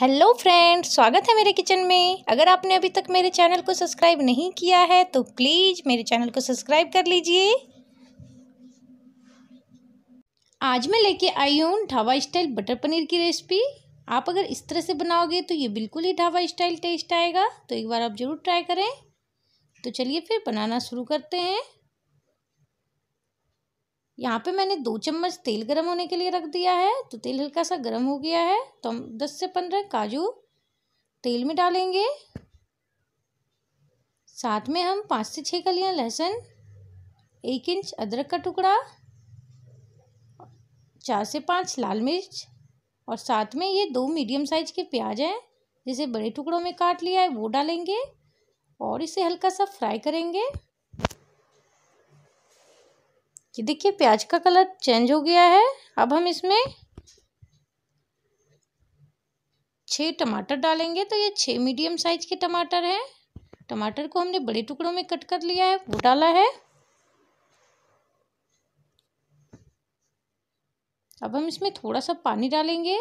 hello friends स्वागत है मेरे किचन में अगर आपने अभी तक मेरे चैनल को सब्सक्राइब नहीं किया है तो प्लीज़ मेरे चैनल को सब्सक्राइब कर लीजिए आज मैं लेके आई हूँ ढाबा स्टाइल बटर पनीर की रेसिपी आप अगर इस तरह से बनाओगे तो ये बिल्कुल ही ढाबा स्टाइल टेस्ट आएगा तो एक बार आप ज़रूर ट्राई करें तो चलिए फिर बनाना शुरू करते हैं यहाँ पे मैंने दो चम्मच तेल गरम होने के लिए रख दिया है तो तेल हल्का सा गरम हो गया है तो हम दस से पंद्रह काजू तेल में डालेंगे साथ में हम पाँच से छः कलियाँ लहसुन एक इंच अदरक का टुकड़ा चार से पाँच लाल मिर्च और साथ में ये दो मीडियम साइज के प्याज हैं जिसे बड़े टुकड़ों में काट लिया है वो डालेंगे और इसे हल्का सा फ्राई करेंगे ये देखिए प्याज का कलर चेंज हो गया है अब हम इसमें छह टमाटर डालेंगे तो ये छः मीडियम साइज़ के टमाटर हैं टमाटर को हमने बड़े टुकड़ों में कट कर लिया है वो डाला है अब हम इसमें थोड़ा सा पानी डालेंगे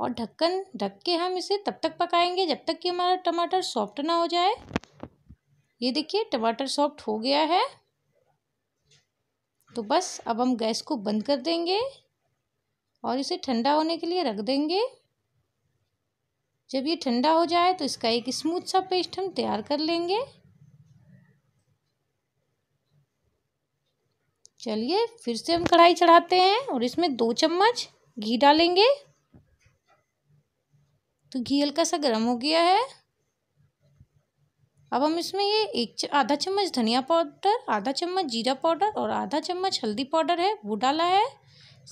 और ढक्कन ढक के हम इसे तब तक पकाएंगे जब तक कि हमारा टमाटर सॉफ्ट ना हो जाए ये देखिए टमाटर सॉफ्ट हो गया है तो बस अब हम गैस को बंद कर देंगे और इसे ठंडा होने के लिए रख देंगे जब ये ठंडा हो जाए तो इसका एक स्मूथ सा पेस्ट हम तैयार कर लेंगे चलिए फिर से हम कढ़ाई चढ़ाते हैं और इसमें दो चम्मच घी डालेंगे तो घी हल्का सा गर्म हो गया है अब हम इसमें ये एक आधा चम्मच धनिया पाउडर आधा चम्मच जीरा पाउडर और आधा चम्मच हल्दी पाउडर है वो डाला है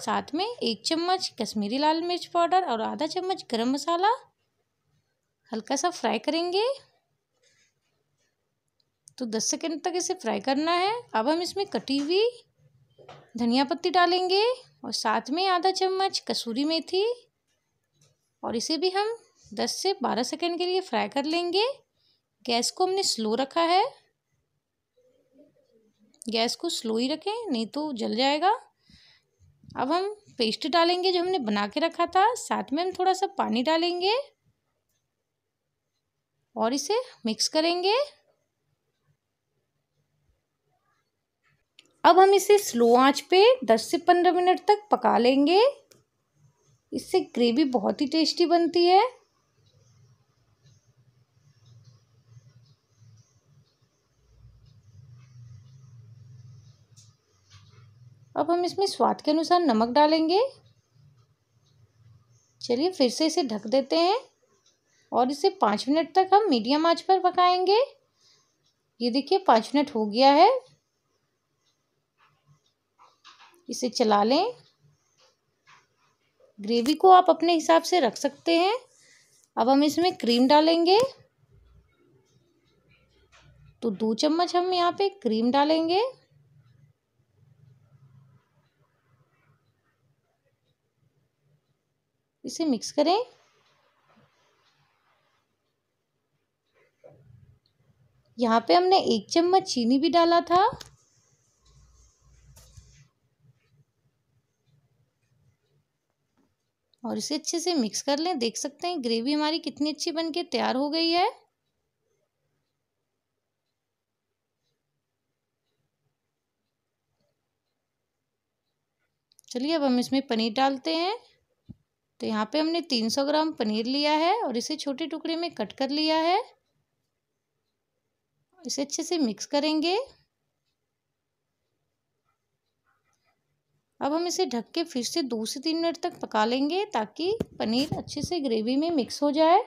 साथ में एक चम्मच कश्मीरी लाल मिर्च पाउडर और आधा चम्मच गरम मसाला हल्का सा फ्राई करेंगे तो दस सेकेंड तक इसे फ्राई करना है अब हम इसमें कटी हुई धनिया पत्ती डालेंगे और साथ में आधा चम्मच कसूरी मेथी और इसे भी हम दस से बारह सेकेंड के लिए फ्राई कर लेंगे गैस को हमने स्लो रखा है गैस को स्लो ही रखें नहीं तो जल जाएगा अब हम पेस्ट डालेंगे जो हमने बना के रखा था साथ में हम थोड़ा सा पानी डालेंगे और इसे मिक्स करेंगे अब हम इसे स्लो आंच पे 10 से 15 मिनट तक पका लेंगे इससे ग्रेवी बहुत ही टेस्टी बनती है अब हम इसमें स्वाद के अनुसार नमक डालेंगे चलिए फिर से इसे ढक देते हैं और इसे पाँच मिनट तक हम मीडियम आंच पर पकाएंगे ये देखिए पाँच मिनट हो गया है इसे चला लें ग्रेवी को आप अपने हिसाब से रख सकते हैं अब हम इसमें क्रीम डालेंगे तो दो चम्मच हम यहाँ पे क्रीम डालेंगे इसे मिक्स करें यहाँ पे हमने एक चम्मच चीनी भी डाला था और इसे अच्छे से मिक्स कर लें देख सकते हैं ग्रेवी हमारी कितनी अच्छी बनके तैयार हो गई है चलिए अब हम इसमें पनीर डालते हैं तो यहाँ पे हमने 300 ग्राम पनीर लिया है और इसे छोटे टुकड़े में कट कर लिया है इसे अच्छे से मिक्स करेंगे अब हम इसे ढक के फिर से दो से तीन मिनट तक पका लेंगे ताकि पनीर अच्छे से ग्रेवी में मिक्स हो जाए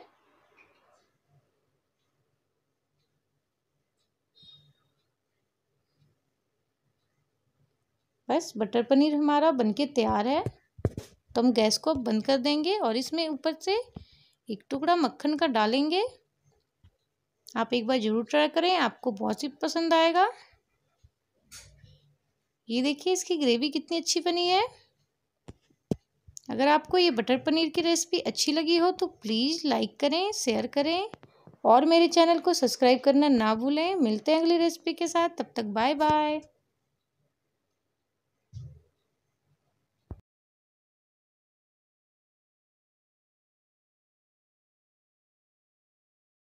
बस बटर पनीर हमारा बनके तैयार है तो हम गैस को बंद कर देंगे और इसमें ऊपर से एक टुकड़ा मक्खन का डालेंगे आप एक बार ज़रूर ट्राई करें आपको बहुत ही पसंद आएगा ये देखिए इसकी ग्रेवी कितनी अच्छी बनी है अगर आपको ये बटर पनीर की रेसिपी अच्छी लगी हो तो प्लीज़ लाइक करें शेयर करें और मेरे चैनल को सब्सक्राइब करना ना भूलें मिलते हैं अगली रेसिपी के साथ तब तक बाय बाय